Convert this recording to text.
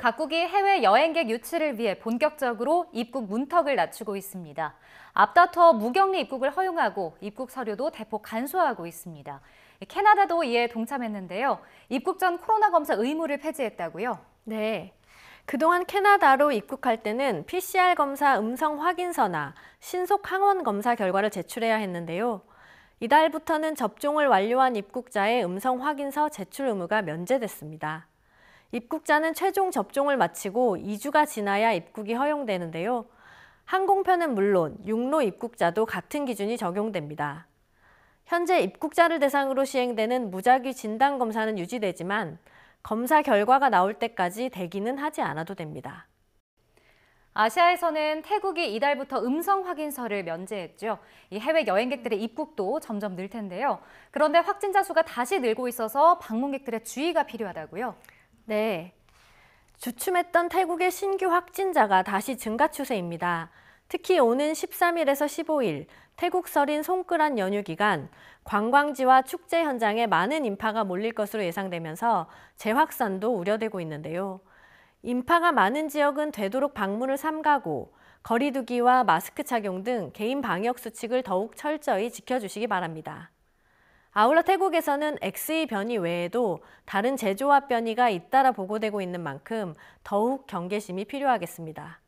각국이 해외 여행객 유치를 위해 본격적으로 입국 문턱을 낮추고 있습니다. 앞다퉈 무격리 입국을 허용하고 입국 서류도 대폭 간소화하고 있습니다. 캐나다도 이에 동참했는데요. 입국 전 코로나 검사 의무를 폐지했다고요? 네. 그동안 캐나다로 입국할 때는 PCR 검사 음성 확인서나 신속 항원 검사 결과를 제출해야 했는데요. 이달부터는 접종을 완료한 입국자의 음성 확인서 제출 의무가 면제됐습니다. 입국자는 최종 접종을 마치고 2주가 지나야 입국이 허용되는데요. 항공편은 물론 육로 입국자도 같은 기준이 적용됩니다. 현재 입국자를 대상으로 시행되는 무작위 진단 검사는 유지되지만 검사 결과가 나올 때까지 대기는 하지 않아도 됩니다. 아시아에서는 태국이 이달부터 음성 확인서를 면제했죠. 이 해외 여행객들의 입국도 점점 늘 텐데요. 그런데 확진자 수가 다시 늘고 있어서 방문객들의 주의가 필요하다고요. 네. 주춤했던 태국의 신규 확진자가 다시 증가 추세입니다. 특히 오는 13일에서 15일 태국 설인 송끌한 연휴 기간 관광지와 축제 현장에 많은 인파가 몰릴 것으로 예상되면서 재확산도 우려되고 있는데요. 인파가 많은 지역은 되도록 방문을 삼가고 거리두기와 마스크 착용 등 개인 방역 수칙을 더욱 철저히 지켜주시기 바랍니다. 아울러 태국에서는 XE 변이 외에도 다른 제조합 변이가 잇따라 보고되고 있는 만큼 더욱 경계심이 필요하겠습니다.